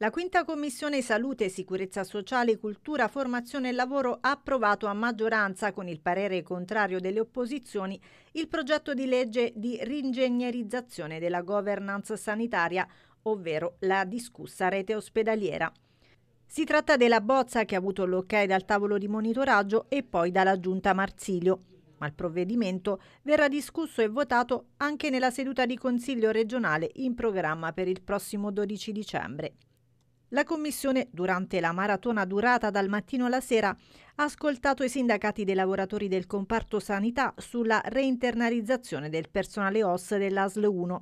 La quinta commissione Salute, Sicurezza Sociale, Cultura, Formazione e Lavoro ha approvato a maggioranza, con il parere contrario delle opposizioni, il progetto di legge di ringegnerizzazione della governance sanitaria, ovvero la discussa rete ospedaliera. Si tratta della bozza che ha avuto l'ok dal tavolo di monitoraggio e poi dalla giunta Marsilio. Ma il provvedimento verrà discusso e votato anche nella seduta di Consiglio regionale in programma per il prossimo 12 dicembre. La Commissione, durante la maratona durata dal mattino alla sera, ha ascoltato i sindacati dei lavoratori del comparto sanità sulla reinternalizzazione del personale OS dell'ASL 1.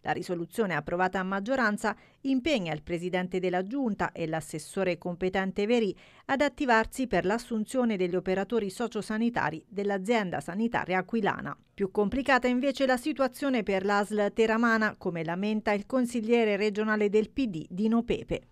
La risoluzione approvata a maggioranza impegna il Presidente della Giunta e l'assessore competente Veri ad attivarsi per l'assunzione degli operatori sociosanitari dell'azienda sanitaria aquilana. Più complicata invece la situazione per l'ASL teramana, come lamenta il consigliere regionale del PD Dino Pepe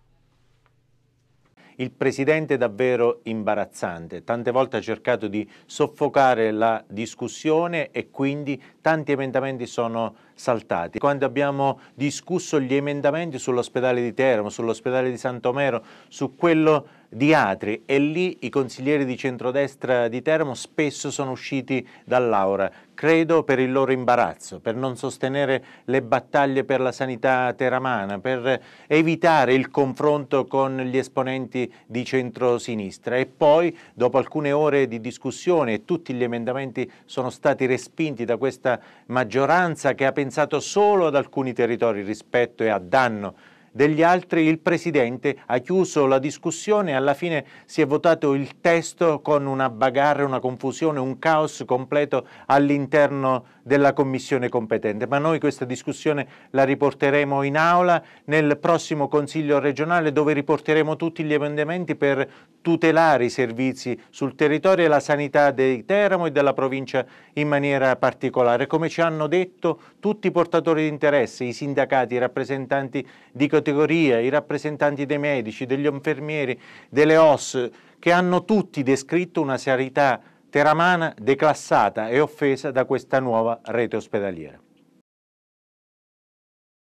il Presidente è davvero imbarazzante, tante volte ha cercato di soffocare la discussione e quindi tanti emendamenti sono saltati. Quando abbiamo discusso gli emendamenti sull'ospedale di Teramo, sull'ospedale di Sant'Omero, su quello di Atri e lì i consiglieri di centrodestra di Teramo spesso sono usciti dall'aura, credo per il loro imbarazzo, per non sostenere le battaglie per la sanità teramana, per evitare il confronto con gli esponenti di centrosinistra e poi dopo alcune ore di discussione tutti gli emendamenti sono stati respinti da questa maggioranza che ha pensato solo ad alcuni territori rispetto e a danno degli altri, il Presidente ha chiuso la discussione e alla fine si è votato il testo con una bagarre, una confusione, un caos completo all'interno della Commissione competente. Ma noi questa discussione la riporteremo in aula nel prossimo Consiglio regionale dove riporteremo tutti gli emendamenti per tutelare i servizi sul territorio e la sanità di Teramo e della provincia in maniera particolare. Come ci hanno detto tutti i portatori di interesse, i sindacati, i rappresentanti di Costituzione, categorie, i rappresentanti dei medici, degli infermieri, delle OS, che hanno tutti descritto una serietà teramana declassata e offesa da questa nuova rete ospedaliera.